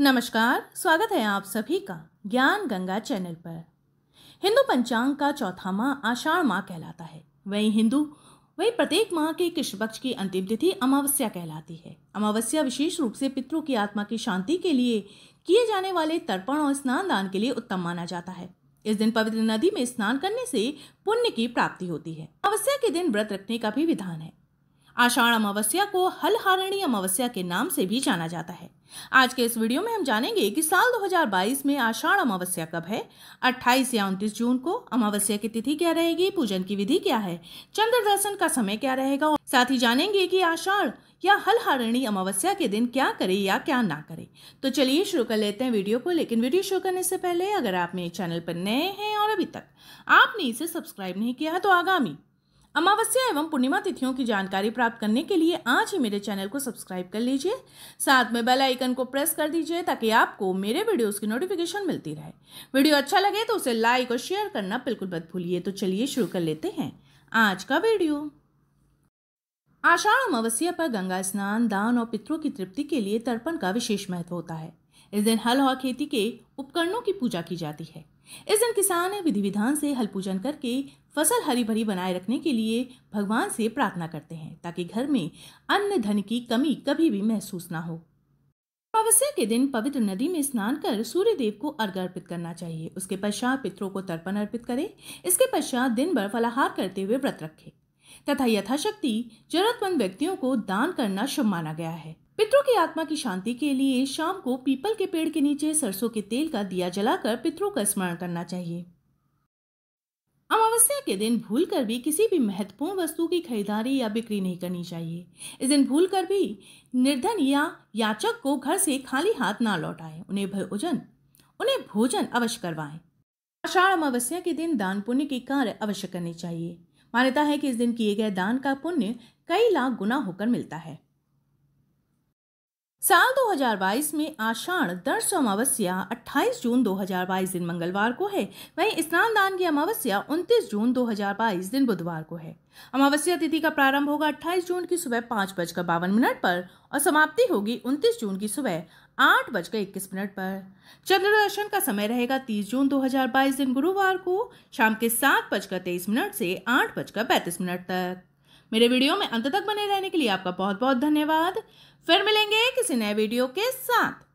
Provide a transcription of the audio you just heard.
नमस्कार स्वागत है आप सभी का ज्ञान गंगा चैनल पर हिंदू पंचांग का चौथा माह आषाढ़ माह कहलाता है वही हिंदू वही प्रत्येक माह के कृष्ण पक्ष की अंतिम तिथि अमावस्या कहलाती है अमावस्या विशेष रूप से पितरों की आत्मा की शांति के लिए किए जाने वाले तर्पण और स्नान दान के लिए उत्तम माना जाता है इस दिन पवित्र नदी में स्नान करने से पुण्य की प्राप्ति होती है अमावस्या के दिन व्रत रखने का भी विधान है आषाढ़ अमावस्या को हलहारणी अमावस्या के नाम से भी जाना जाता है आज के इस वीडियो में हम जानेंगे कि साल 2022 में आषाढ़ अमावस्या कब है 28 या 29 जून को अमावस्या की तिथि क्या रहेगी पूजन की विधि क्या है चंद्र दर्शन का समय क्या रहेगा साथ ही जानेंगे कि आषाढ़ या हलहारणी अमावस्या के दिन क्या करें या क्या ना करें तो चलिए शुरू कर लेते हैं वीडियो को लेकिन वीडियो शुरू करने से पहले अगर आप मेरे चैनल पर नए हैं और अभी तक आपने इसे सब्सक्राइब नहीं किया तो आगामी अमावस्या एवं पूर्णिमा तिथियों की जानकारी प्राप्त करने के लिए आज ही मेरे चैनल को सब्सक्राइब कर लीजिए साथ में बेल आइकन को प्रेस कर दीजिए ताकि आपको मेरे वीडियोस की नोटिफिकेशन मिलती रहे वीडियो अच्छा लगे तो उसे लाइक और शेयर करना बिल्कुल मत भूलिए तो चलिए शुरू कर लेते हैं आज का वीडियो आषाढ़ अमावस्या पर गंगा स्नान दान और पितरों की तृप्ति के लिए तर्पण का विशेष महत्व होता है इस दिन हल और खेती के उपकरणों की पूजा की जाती है इस दिन किसान विधि विधान से हल पूजन करके फसल हरी भरी बनाए रखने के लिए भगवान से प्रार्थना करते हैं ताकि घर में अन्न धन की कमी कभी भी महसूस ना हो अमावस्या के दिन पवित्र नदी में स्नान कर सूर्य देव को अर्घ अर्पित करना चाहिए उसके पश्चात पितरों को तर्पण अर्पित करें इसके पश्चात दिन भर फलाहार करते हुए व्रत रखें तथा यथाशक्ति जरूरतमंद व्यक्तियों को दान करना शुभ माना गया है पितरों की आत्मा की शांति के लिए शाम को पीपल के पेड़ के नीचे सरसों के तेल का दिया जलाकर पितरों का स्मरण करना चाहिए अमावस्या के दिन भूल कर भी किसी भी महत्वपूर्ण वस्तु की खरीदारी या बिक्री नहीं करनी चाहिए इस दिन भूल कर भी निर्धन या याचक को घर से खाली हाथ ना लौटाएं उन्हें भोजन उन्हें भोजन अवश्य करवाएं आषाढ़ अमावस्या के दिन दान पुण्य के कार्य अवश्य करने चाहिए मान्यता है कि इस दिन किए गए दान का पुण्य कई लाख गुना होकर मिलता है साल 2022 में आषाण दर्श अमावस्या 28 जून 2022 दिन मंगलवार को है वहीं स्नान दान की अमावस्या 29 जून 2022 दिन बुधवार को है अमावस्या तिथि का प्रारंभ होगा 28 जून की सुबह पाँच बजकर बावन मिनट पर और समाप्ति होगी 29 जून की सुबह आठ बजकर इक्कीस मिनट पर चंद्र दर्शन का समय रहेगा 30 जून 2022 दिन गुरुवार को शाम के सात बजकर तेईस मिनट से आठ बजकर पैंतीस मिनट तक मेरे वीडियो में अंत तक बने रहने के लिए आपका बहुत बहुत धन्यवाद फिर मिलेंगे किसी नए वीडियो के साथ